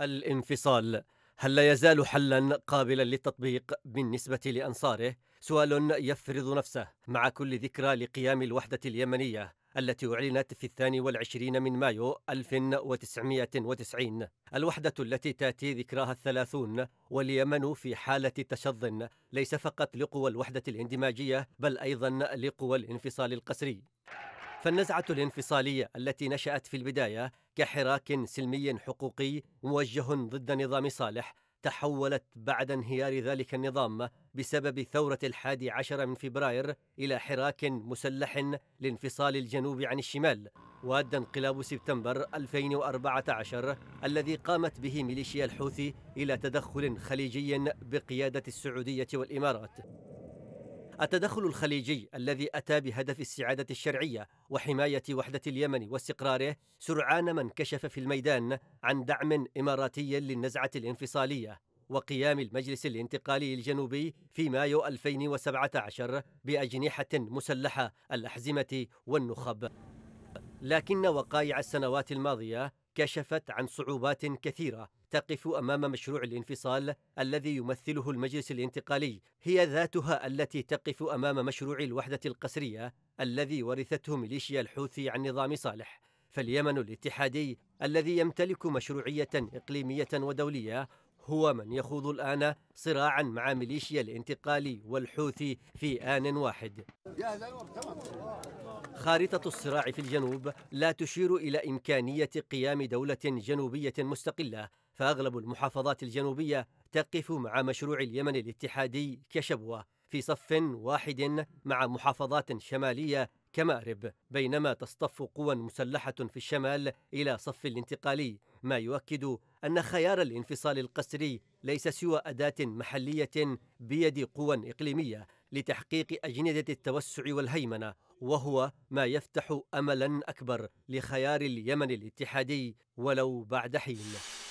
الانفصال هل لا يزال حلا قابلا للتطبيق بالنسبة لأنصاره؟ سؤال يفرض نفسه مع كل ذكرى لقيام الوحدة اليمنية التي أعلنت في الثاني والعشرين من مايو 1990 الوحدة التي تأتي ذكراها الثلاثون واليمن في حالة تشظ ليس فقط لقوى الوحدة الاندماجية بل أيضا لقوى الانفصال القسري فالنزعة الانفصالية التي نشأت في البداية كحراك سلمي حقوقي موجه ضد نظام صالح تحولت بعد انهيار ذلك النظام بسبب ثورة الحادي عشر من فبراير إلى حراك مسلح لانفصال الجنوب عن الشمال وأدى انقلاب سبتمبر 2014 الذي قامت به ميليشيا الحوثي إلى تدخل خليجي بقيادة السعودية والإمارات التدخل الخليجي الذي أتى بهدف السعادة الشرعية وحماية وحدة اليمن واستقراره سرعان ما انكشف في الميدان عن دعم إماراتي للنزعة الانفصالية وقيام المجلس الانتقالي الجنوبي في مايو 2017 بأجنحة مسلحة الأحزمة والنخب لكن وقائع السنوات الماضية كشفت عن صعوبات كثيره تقف امام مشروع الانفصال الذي يمثله المجلس الانتقالي هي ذاتها التي تقف امام مشروع الوحده القسريه الذي ورثته ميليشيا الحوثي عن نظام صالح فاليمن الاتحادي الذي يمتلك مشروعيه اقليميه ودوليه هو من يخوض الآن صراعا مع ميليشيا الانتقال والحوثي في آن واحد خارطة الصراع في الجنوب لا تشير إلى إمكانية قيام دولة جنوبية مستقلة فأغلب المحافظات الجنوبية تقف مع مشروع اليمن الاتحادي كشبوة في صف واحد مع محافظات شمالية كمأرب بينما تصطف قوى مسلحة في الشمال إلى صف الانتقالي ما يؤكد أن خيار الانفصال القسري ليس سوى أداة محلية بيد قوى إقليمية لتحقيق أجندة التوسع والهيمنة وهو ما يفتح أملا أكبر لخيار اليمن الاتحادي ولو بعد حين